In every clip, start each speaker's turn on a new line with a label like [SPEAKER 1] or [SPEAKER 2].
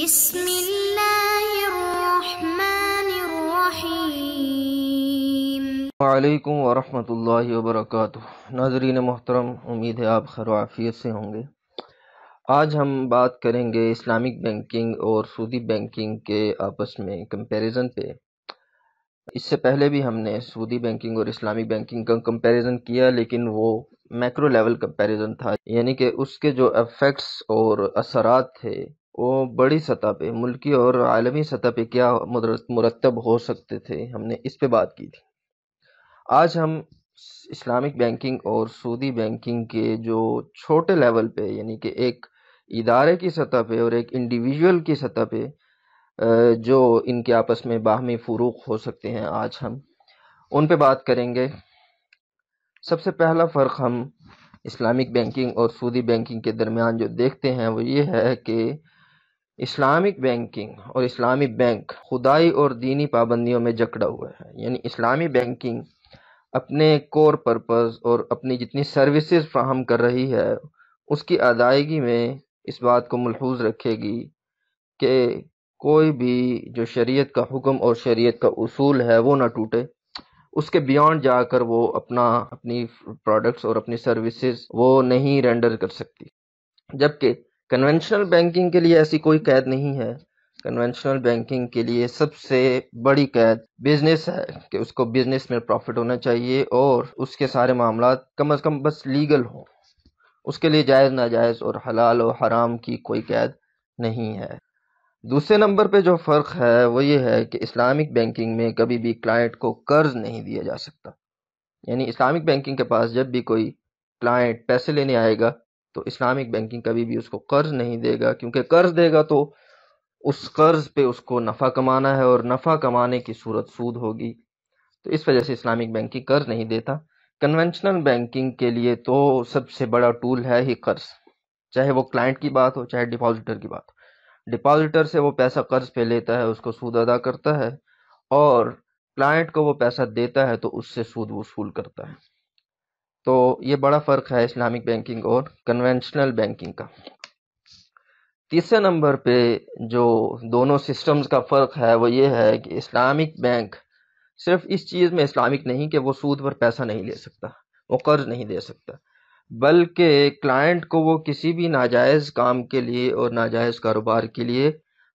[SPEAKER 1] بسم الله الرحمن वालेकुम वरहमतुल्लाहि वबरकातु नाजरीन मोहतरम उम्मीद है आप खराफियत से होंगे आज हम बात करेंगे इस्लामिक बैंकिंग और सऊदी बैंकिंग के आपस में कंपैरिजन पे इससे पहले भी हमने सऊदी बैंकिंग और इस्लामिक बैंकिंग का कंपैरिजन किया लेकिन वो मैक्रो लेवल कंपैरिजन था यानी कि उसके जो अफेक्ट्स और असरात थे वो बड़ी सतह पे मुल्की और आलमी सतह पे क्या मुरतब हो सकते थे हमने इस पे बात की थी आज हम इस्लामिक बैंकिंग और सूदी बैंकिंग के जो छोटे लेवल पे यानी कि एक इदारे की सतह पे और एक इंडिविजुअल की सतह पे जो इनके आपस में बाहमी फ़रूक हो सकते हैं आज हम उन पे बात करेंगे सबसे पहला फ़र्क हम इस्लामिक बैंकिंग और सूदी बैंकिंग के दरमियान जो देखते हैं वो ये है कि इस्लामिक बैंकिंग और इस्लामी बैंक खुदाई और दीनी पाबंदियों में जकड़ा हुआ है यानी इस्लामी बैंकिंग अपने कोर पर्पस और अपनी जितनी सर्विसेज फ्राहम कर रही है उसकी अदायगी में इस बात को मलफूज रखेगी कि कोई भी जो शरीयत का हुक्म और शरीयत का उसूल है वो ना टूटे उसके बियॉन्ड जाकर वो अपना अपनी प्रोडक्ट्स और अपनी सर्विसेज वो नहीं रेंडर कर सकती जबकि कन्वेंशनल बैंकिंग के लिए ऐसी कोई कैद नहीं है कन्वेंशनल बैंकिंग के लिए सबसे बड़ी कैद बिजनेस है कि उसको बिजनेस में प्रॉफिट होना चाहिए और उसके सारे मामला कम अज़ कम बस लीगल हों उसके लिए जायज़ नाजायज़ और हलाल और हराम की कोई कैद नहीं है दूसरे नंबर पे जो फ़र्क है वो ये है कि इस्लामिक बैंकिंग में कभी भी क्लाइंट को कर्ज़ नहीं दिया जा सकता यानी इस्लामिक बैंकिंग के पास जब भी कोई क्लाइंट पैसे लेने आएगा तो इस्लामिक बैंकिंग कभी भी उसको कर्ज नहीं देगा क्योंकि कर्ज देगा तो उस कर्ज पे उसको नफ़ा कमाना है और नफ़ा कमाने की सूरत सूद होगी तो इस वजह से इस्लामिक बैंकिंग कर्ज नहीं देता कन्वेंशनल बैंकिंग के लिए तो सबसे बड़ा टूल है ही कर्ज चाहे वो क्लाइंट की बात हो चाहे डिपॉजिटर की बात हो डिपॉजिटर से वो पैसा कर्ज पे लेता है उसको सूद अदा करता है और क्लाइंट को वो पैसा देता है तो उससे सूद वसूल करता है तो ये बड़ा फ़र्क है इस्लामिक बैंकिंग और कन्वेंशनल बैंकिंग का तीसरे नंबर पे जो दोनों सिस्टम्स का फ़र्क है वो ये है कि इस्लामिक बैंक सिर्फ इस चीज़ में इस्लामिक नहीं कि वो सूद पर पैसा नहीं ले सकता वो कर्ज़ नहीं दे सकता बल्कि क्लाइंट को वो किसी भी नाजायज़ काम के लिए और नाजायज़ कारोबार के लिए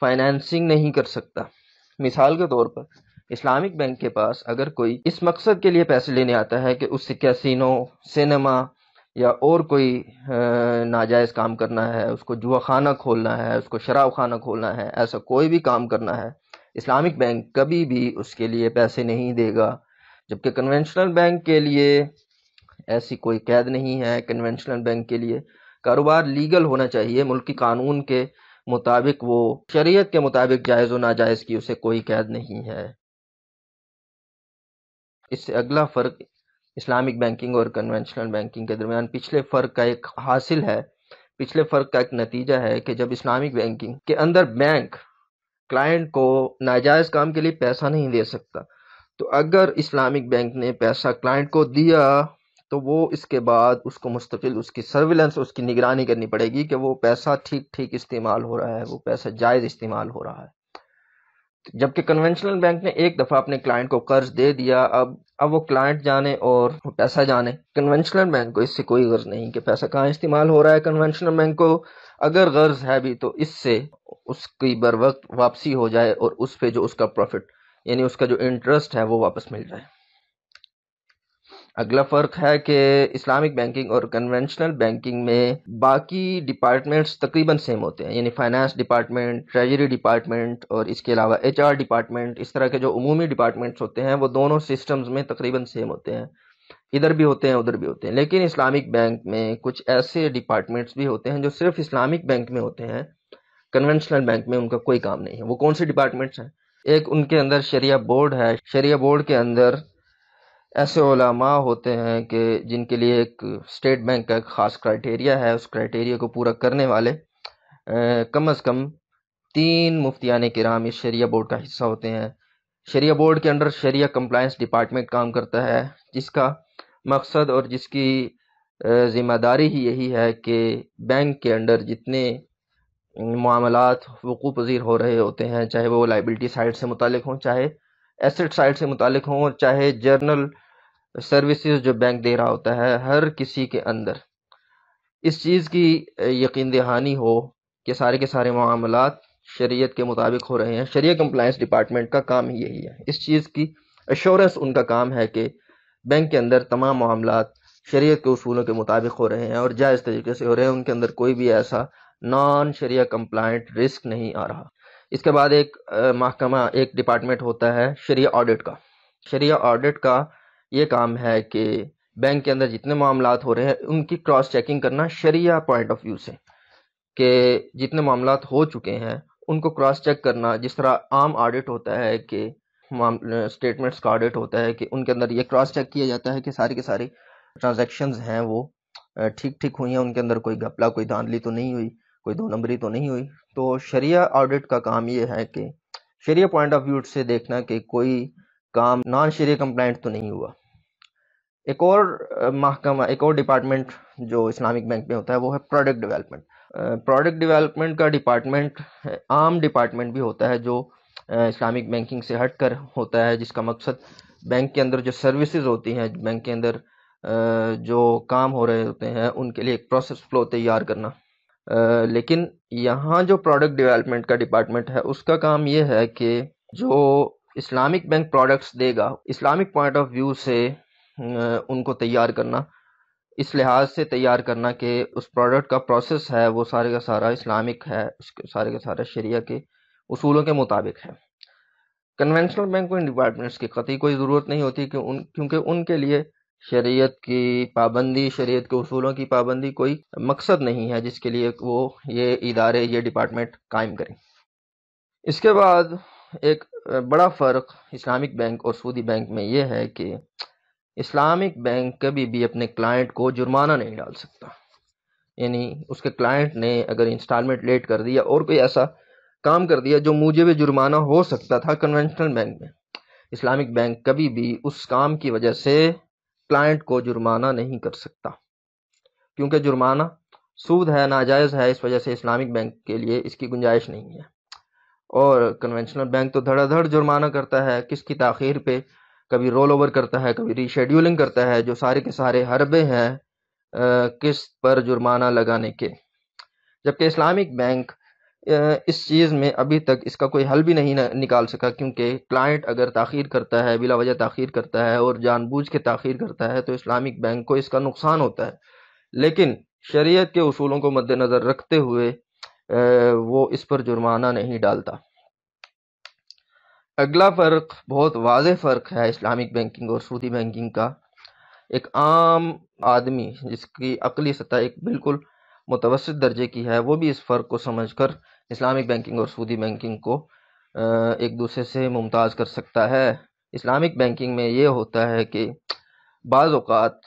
[SPEAKER 1] फाइनेंसिंग नहीं कर सकता मिसाल के तौर पर इस्लामिक बैंक के पास अगर कोई इस मकसद के लिए पैसे लेने आता है कि उससे कैसीनो सिनेमा या और कोई नाजायज़ काम करना है उसको जुआ खाना खोलना है उसको शराब खाना खोलना है ऐसा कोई भी काम करना है इस्लामिक बैंक कभी भी उसके लिए पैसे नहीं देगा जबकि कन्वेंशनल बैंक के लिए ऐसी कोई कैद नहीं है कन्वेंशनल बैंक के लिए कारोबार लीगल होना चाहिए मुल्क कानून के मुताबिक वो शरीयत के मुताबिक जायज़ व नाजायज़ की उसे कोई कैद नहीं है इससे अगला फ़र्क इस्लामिक बैंकिंग और कन्वेंशनल बैंकिंग के दरमियान पिछले फ़र्क का एक हासिल है पिछले फ़र्क का एक नतीजा है कि जब इस्लामिक बैंकिंग के अंदर बैंक क्लाइंट को नाजायज़ काम के लिए पैसा नहीं दे सकता तो अगर इस्लामिक बैंक ने पैसा क्लाइंट को दिया तो वो इसके बाद उसको मुस्तकिल उसकी सर्विलेंस उसकी निगरानी करनी पड़ेगी कि वो पैसा ठीक ठीक इस्तेमाल हो रहा है वो पैसा जायज़ इस्तेमाल हो रहा है जबकि कन्वेंशनल बैंक ने एक दफ़ा अपने क्लाइंट को कर्ज दे दिया अब अब वो क्लाइंट जाने और पैसा जाने कन्वेंशनल बैंक को इससे कोई गर्ज नहीं कि पैसा कहाँ इस्तेमाल हो रहा है कन्वेंशनल बैंक को अगर गर्ज है भी तो इससे उसकी बर वक्त वापसी हो जाए और उस पर जो उसका प्रॉफिट यानी उसका जो इंटरेस्ट है वो वापस मिल जाए अगला फ़र्क है कि इस्लामिक बैंकिंग और कन्वेंशनल बैंकिंग में बाकी डिपार्टमेंट्स तकरीबन सेम होते हैं यानी फाइनेंस डिपार्टमेंट ट्रेजरी डिपार्टमेंट और इसके अलावा एचआर डिपार्टमेंट इस तरह के जो अमूमी डिपार्टमेंट्स होते हैं वो दोनों सिस्टम्स में तकरीबन सेम होते हैं इधर भी होते हैं उधर भी होते हैं लेकिन इस्लामिक बैंक में कुछ ऐसे डिपार्टमेंट्स भी होते हैं जो सिर्फ इस्लामिक बैंक में होते हैं कन्वेंशनल बैंक में उनका कोई काम नहीं है वो कौन से डिपार्टमेंट्स हैं एक उनके अंदर शरिया बोर्ड है शरिया बोर्ड के अंदर ऐसे ओलमा होते हैं कि जिनके लिए एक स्टेट बैंक का एक ख़ास क्राइटेरिया है उस क्राइटेरिया को पूरा करने वाले कम अज़ कम तीन मुफ्तियान कराम इस शरिया बोर्ड का हिस्सा होते हैं शरिया बोर्ड के अंडर शरिया कंप्लाइंस डिपार्टमेंट काम करता है जिसका मकसद और जिसकी ज़िम्मेदारी ही यही है कि बैंक के अंडर जितने मामलात वकू पजीर हो रहे होते हैं चाहे वो लाइबिलिटी साइड से मुतल हों चाहे एसेट साइड से मुतल हों और चाहे जर्नल सर्विसेज जो बैंक दे रहा होता है हर किसी के अंदर इस चीज़ की यकीन दहानी हो कि सारे के सारे मामला शरीयत के मुताबिक हो रहे हैं शरिया कंप्लाइंस डिपार्टमेंट का काम ही यही है इस चीज़ की अश्योरेंस उनका काम है कि बैंक के अंदर तमाम मामला शरीयत के उसूलों के मुताबिक हो रहे हैं और जायज़ तरीके से हो रहे हैं उनके अंदर कोई भी ऐसा नॉन शरिया कंप्लाइंट रिस्क नहीं आ रहा इसके बाद एक महकमा एक डिपार्टमेंट होता है शरिया ऑडिट का शरिया ऑडिट का ये काम है कि बैंक के अंदर जितने मामला हो रहे हैं उनकी क्रॉस चेकिंग करना शरिया पॉइंट ऑफ व्यू से कि जितने मामला हो चुके हैं उनको क्रॉस चेक करना जिस तरह आम ऑडिट होता है कि स्टेटमेंट्स का ऑडिट होता है कि उनके अंदर ये क्रॉस चेक किया जाता है कि सारी के सारी ट्रांजेक्शन हैं वो ठीक ठीक हुई हैं उनके अंदर कोई घपला कोई धांधली तो नहीं हुई कोई दो नंबरी तो नहीं हुई तो शरिया ऑडिट का काम ये है कि शरिया पॉइंट ऑफ व्यू से देखना कि कोई काम नॉन शरिया कंप्लाइंट तो नहीं हुआ एक और महकमा एक और डिपार्टमेंट जो इस्लामिक बैंक में होता है वो है प्रोडक्ट डेवलपमेंट प्रोडक्ट डेवलपमेंट का डिपार्टमेंट आम डिपार्टमेंट भी होता है जो इस्लामिक बैंकिंग से हट कर होता है जिसका मकसद बैंक के अंदर जो सर्विसेज होती हैं बैंक के अंदर जो काम हो रहे होते हैं उनके लिए एक प्रोसेस फ्लो तैयार करना लेकिन यहाँ जो प्रोडक्ट डेवलपमेंट का डिपार्टमेंट है उसका काम ये है कि जो इस्लामिक बैंक प्रोडक्ट्स देगा इस्लामिक पॉइंट ऑफ व्यू से उनको तैयार करना इस लिहाज से तैयार करना कि उस प्रोडक्ट का प्रोसेस है वो सारे का सारा इस्लामिक है उसके सारे का सारा शरिया के उसूलों के मुताबिक है कन्वेंशनल बैंक इन डिपार्टमेंट्स की कतई कोई ज़रूरत नहीं होती कि उन क्योंकि उनके लिए शरीयत की पाबंदी शरीयत के असूलों की पाबंदी कोई मकसद नहीं है जिसके लिए वो ये इदारे ये डिपार्टमेंट कायम करें इसके बाद एक बड़ा फ़र्क इस्लामिक बैंक और सूदी बैंक में ये है कि इस्लामिक बैंक कभी भी अपने क्लाइंट को जुर्माना नहीं डाल सकता यानी उसके क्लाइंट ने अगर इंस्टॉलमेंट लेट कर दिया और कोई ऐसा काम कर दिया जो मुझे भी जुर्माना हो सकता था कन्वेंशनल बैंक में इस्लामिक बैंक कभी भी उस काम की वजह से क्लाइंट को जुर्माना नहीं कर सकता क्योंकि जुर्माना सूद है नाजायज़ है इस वजह से इस्लामिक बैंक के लिए इसकी गुंजाइश नहीं है और कन्वेंशनल बैंक तो धड़ाधड़ जुर्माना करता है किसकी ताखिर पे कभी रोल ओवर करता है कभी रीशेड्यूलिंग करता है जो सारे के सारे हरबे हैं किस्त पर जुर्माना लगाने के जबकि इस्लामिक बैंक इस चीज़ में अभी तक इसका कोई हल भी नहीं निकाल सका क्योंकि क्लाइंट अगर ताखिर करता है बिला वजह ताखिर करता है और जानबूझ के ताखिर करता है तो इस्लामिक बैंक को इसका नुकसान होता है लेकिन शरीयत के उसूलों को मद्देनज़र रखते हुए वो इस पर जुर्माना नहीं डालता अगला फ़र्क बहुत वाज फ़र्क है इस्लामिक बैंकिंग और सूदी बैंकिंग का एक आम आदमी जिसकी अकली सतह एक बिल्कुल मुतवसत दर्जे की है वो भी इस फ़र्क को समझ कर इस्लामिक बैंकिंग और सूदी बैंकिंग को एक दूसरे से मुमताज़ कर सकता है इस्लामिक बैंकिंग में ये होता है कि बाज़ात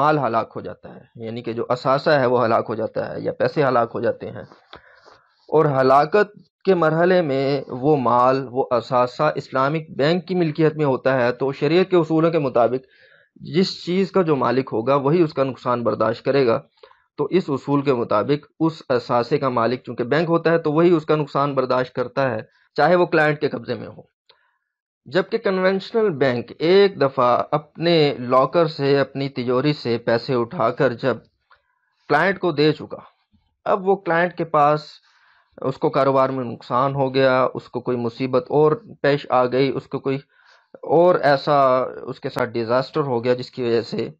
[SPEAKER 1] माल हलाक हो जाता है यानी कि जो असासा है वो हलाक हो जाता है या पैसे हलाक हो जाते हैं और हलाकत के मरहले में वो माल वो असासा इस्लामिक बैंक की मिल्कियत में होता है तो शरीय के असूलों के मुताबिक जिस चीज़ का जो मालिक होगा वही उसका नुकसान बर्दाश्त करेगा तो इस उसूल के मुताबिक उस असासे का मालिक चूंकि बैंक होता है तो वही उसका नुकसान बर्दाश्त करता है चाहे वो क्लाइंट के कब्ज़े में हो जबकि कन्वेंशनल बैंक एक दफ़ा अपने लॉकर से अपनी तिजोरी से पैसे उठाकर जब क्लाइंट को दे चुका अब वो क्लाइंट के पास उसको कारोबार में नुकसान हो गया उसको कोई मुसीबत और पेश आ गई उसको कोई और ऐसा उसके साथ डिज़ास्टर हो गया जिसकी वजह से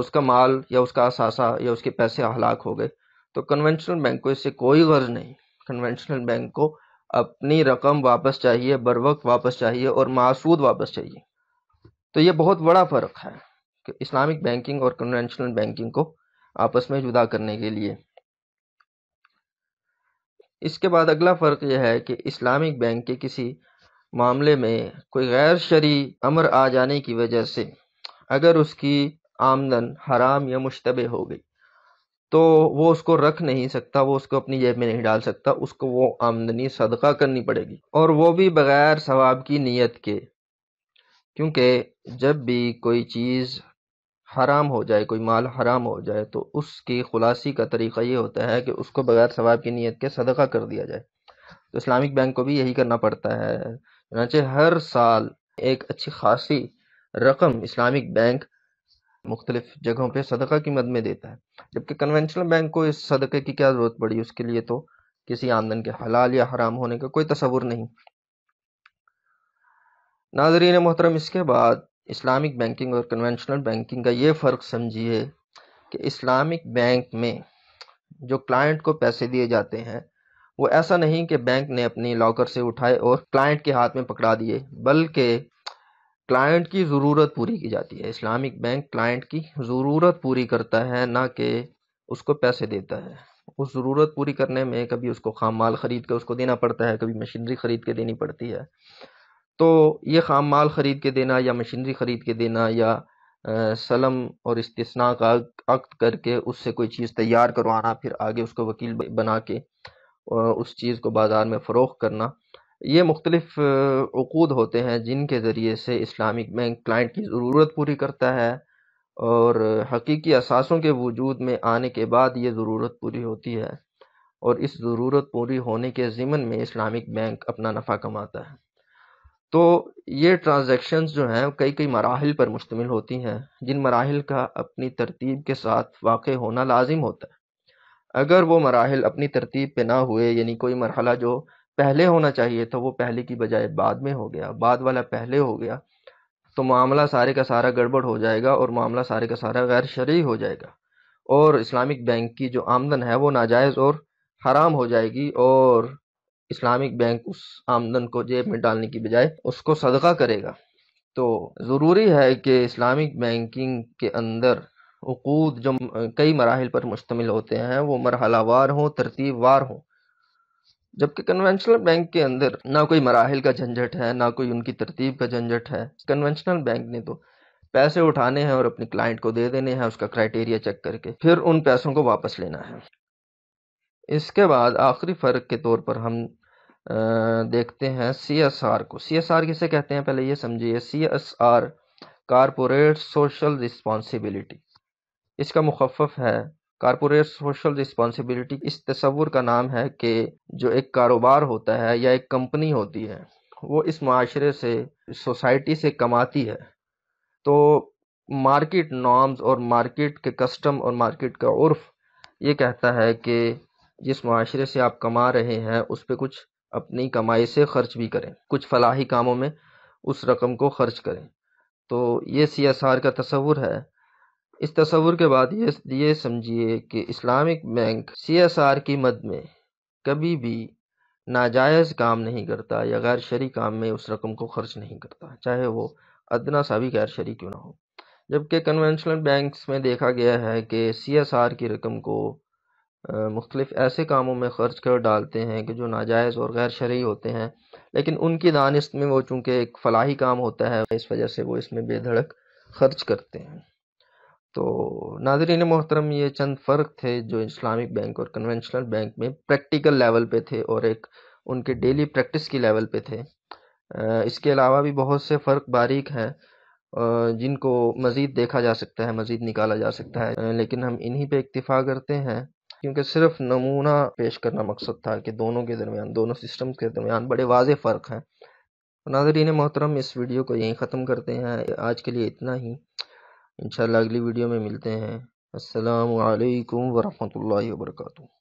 [SPEAKER 1] उसका माल या उसका असासा या उसके पैसे हलाक हो गए तो कन्वेंशनल बैंक को इससे कोई गर्ज नहीं कन्वेंशनल बैंक को अपनी रकम वापस चाहिए बर वक्त वापस चाहिए और मासूद वापस चाहिए तो ये बहुत बड़ा फ़र्क है कि इस्लामिक बैंकिंग और कन्वेंशनल बैंकिंग को आपस में जुदा करने के लिए इसके बाद अगला फ़र्क यह है कि इस्लामिक बैंक के किसी मामले में कोई गैर शरी अमर आ जाने की वजह से अगर उसकी आमदन हराम या मुशतबे हो गई तो वो उसको रख नहीं सकता वो उसको अपनी जेब में नहीं डाल सकता उसको वो आमदनी सदका करनी पड़ेगी और वो भी बग़ैर सवाब की नीयत के क्योंकि जब भी कोई चीज़ हराम हो जाए कोई माल हराम हो जाए तो उसकी खुलासी का तरीका ये होता है कि उसको बगैर सवाब की नीयत के सदका कर दिया जाए तो इस्लामिक बैंक को भी यही करना पड़ता है चनाचे हर साल एक अच्छी खासी रकम इस्लामिक बैंक मुख्तलिफ जगहों पर सदका की मद में देता है जबकि कन्वेंशनल बैंक को इस सदक़े की क्या ज़रूरत पड़ी उसके लिए तो किसी आमदन के हलाल या हराम होने का कोई तस्वुर नहीं नाजरीन मोहतरम इसके बाद इस्लामिक बैंकिंग और कन्वेंशनल बैंकिंग का ये फ़र्क समझिए कि इस्लामिक बैंक में जो क्लाइंट को पैसे दिए जाते हैं वो ऐसा नहीं कि बैंक ने अपनी लॉकर से उठाए और क्लाइंट के हाथ में पकड़ा दिए बल्कि क्लाइंट की ज़रूरत पूरी की जाती है इस्लामिक बैंक क्लाइंट की ज़रूरत पूरी करता है ना कि उसको पैसे देता है उस ज़रूरत पूरी करने में कभी उसको खाम माल ख़रीद कर उसको देना पड़ता है कभी मशीनरी ख़रीद के देनी पड़ती है तो ये खाम माल ख़रीद के देना या मशीनरी ख़रीद के देना या सलम और इस्तना का अक्त करके उससे कोई चीज़ तैयार करवाना फिर आगे उसको वकील बना के उस चीज़ को बाज़ार में फ़रोख करना ये मुख्तलिफ़ूद होते हैं जिनके ज़रिए से इस्लामिक बैंक क्लाइंट की ज़रूरत पूरी करता है और हकीकी असासों के वजूद में आने के बाद ये ज़रूरत पूरी होती है और इस ज़रूरत पूरी होने के ज़िमन में इस्लामिक बैंक अपना नफ़ा कमाता है तो ये ट्रांजेक्शन जो हैं कई कई मराहल पर मुश्तमिल होती हैं जिन मराहल का अपनी तरतीब के साथ वाक़ होना लाजिम होता है अगर वो मराहल अपनी तरतीब पे ना हुए यानी कोई मरहला जो पहले होना चाहिए था वो पहले की बजाय बाद में हो गया बाद वाला पहले हो गया तो मामला सारे का सारा गड़बड़ हो जाएगा और मामला सारे का सारा गैर शरी हो जाएगा और इस्लामिक बैंक की जो आमदन है वो नाजायज़ और हराम हो जाएगी और इस्लामिक बैंक उस आमदन को जेब में डालने की बजाय उसको सदका करेगा तो ज़रूरी है कि इस्लामिक बैंकिंग के अंदर अकूद जो कई मराहल पर मुश्तमिल होते हैं वो मरहलावार हों तरतीबवार हों जबकि कन्वेंशनल बैंक के अंदर ना कोई मराहल का झंझट है ना कोई उनकी तरतीब का झंझट है कन्वेंशनल बैंक ने तो पैसे उठाने हैं और अपने क्लाइंट को दे देने हैं उसका क्राइटेरिया चेक करके फिर उन पैसों को वापस लेना है इसके बाद आखिरी फ़र्क के तौर पर हम देखते हैं सी एस आर को सी एस आर किसे कहते हैं पहले ये समझिए C S R corporate social responsibility इसका मुखफ है कारपोरेट सोशल रिस्पॉन्सिबिलिटी इस तस्वुर का नाम है कि जो एक कारोबार होता है या एक कंपनी होती है वो इस माशरे से सोसाइटी से कमाती है तो मार्केट नॉर्म्स और मार्केट के कस्टम और मार्केट का उर्फ ये कहता है कि जिस माशरे से आप कमा रहे हैं उस पर कुछ अपनी कमाई से खर्च भी करें कुछ फलाही कामों में उस रकम को खर्च करें तो ये सी एस आर का तस्वुर है इस तस्वुर के बाद ये ये समझिए कि Islamic bank C S R की मद में कभी भी नाजायज़ काम नहीं करता या गैर शरी काम में उस रकम को खर्च नहीं करता चाहे वो अदना सा भी गैर शरी क्यों ना हो जबकि कन्वेंशनल बैंक्स में देखा गया है कि सी एस आर की रकम को मुख्तलिफ़ ऐसे कामों में ख़र्च कर डालते हैं कि जो नाजायज़ और गैर शरी होते हैं लेकिन उनकी दानिस्त में वो चूँकि एक फलाही काम होता है इस वजह से वो इसमें बेधड़क खर्च करते हैं तो नाजरीन मोहतरम ये चंद फ़र्क थे जो इस्लामिक बैंक और कन्वेंशनल बैंक में प्रैक्टिकल लेवल पर थे और एक उनके डेली प्रैक्टिस की लेवल पर थे इसके अलावा भी बहुत से फ़र्क बारीक हैं जिनको मज़ीद देखा जा सकता है मज़ीद निकाला जा सकता है लेकिन हम इन्हीं पर इतफ़ा करते हैं क्योंकि सिर्फ नमूना पेश करना मकसद था कि दोनों के दरमियान दोनों सिस्टम के दरमियान बड़े वाज फ़र्क हैं नाजरीन मोहतरम इस वीडियो को यहीं ख़त्म करते हैं आज के लिए इतना ही इन अगली वीडियो में मिलते हैं असलकम वरहमल वर्का